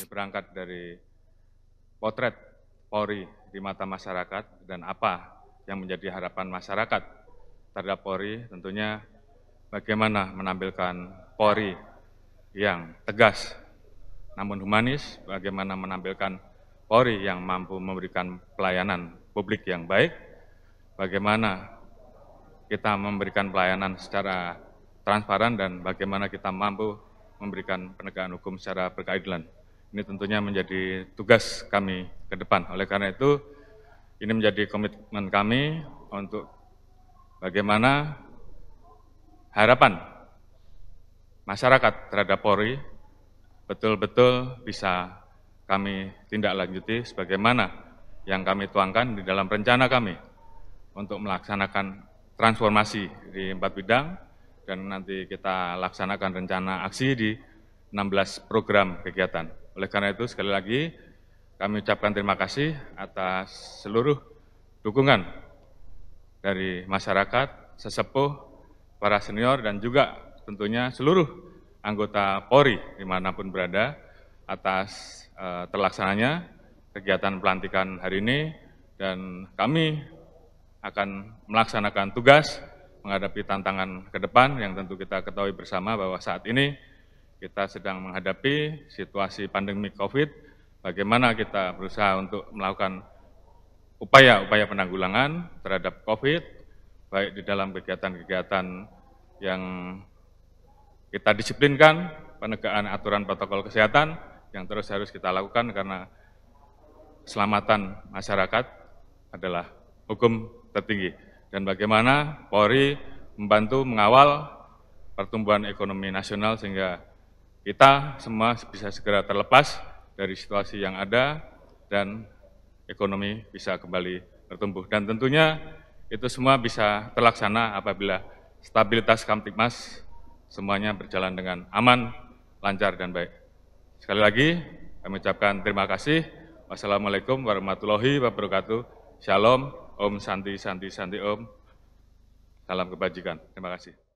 Ini berangkat dari potret Polri di mata masyarakat dan apa yang menjadi harapan masyarakat terhadap Polri tentunya bagaimana menampilkan Polri yang tegas namun humanis, bagaimana menampilkan Polri yang mampu memberikan pelayanan publik yang baik, bagaimana kita memberikan pelayanan secara transparan dan bagaimana kita mampu memberikan penegakan hukum secara berkeadilan. Ini tentunya menjadi tugas kami ke depan. Oleh karena itu, ini menjadi komitmen kami untuk bagaimana harapan masyarakat terhadap Polri betul-betul bisa kami tindak lanjuti sebagaimana yang kami tuangkan di dalam rencana kami untuk melaksanakan transformasi di empat bidang dan nanti kita laksanakan rencana aksi di 16 program kegiatan. Oleh karena itu sekali lagi kami ucapkan terima kasih atas seluruh dukungan dari masyarakat, sesepuh, para senior dan juga tentunya seluruh anggota Polri dimanapun berada atas uh, terlaksananya kegiatan pelantikan hari ini dan kami akan melaksanakan tugas menghadapi tantangan ke depan yang tentu kita ketahui bersama bahwa saat ini kita sedang menghadapi situasi pandemi COVID, bagaimana kita berusaha untuk melakukan upaya-upaya penanggulangan terhadap COVID, baik di dalam kegiatan-kegiatan yang kita disiplinkan, penegakan aturan protokol kesehatan yang terus harus kita lakukan karena keselamatan masyarakat adalah hukum tertinggi. Dan bagaimana Polri membantu mengawal pertumbuhan ekonomi nasional sehingga kita semua bisa segera terlepas dari situasi yang ada dan ekonomi bisa kembali bertumbuh. Dan tentunya itu semua bisa terlaksana apabila stabilitas Kamtipmas semuanya berjalan dengan aman, lancar, dan baik. Sekali lagi, kami ucapkan terima kasih. Wassalamualaikum warahmatullahi wabarakatuh. Shalom, Om Santi, Santi, Santi, Om. Salam kebajikan. Terima kasih.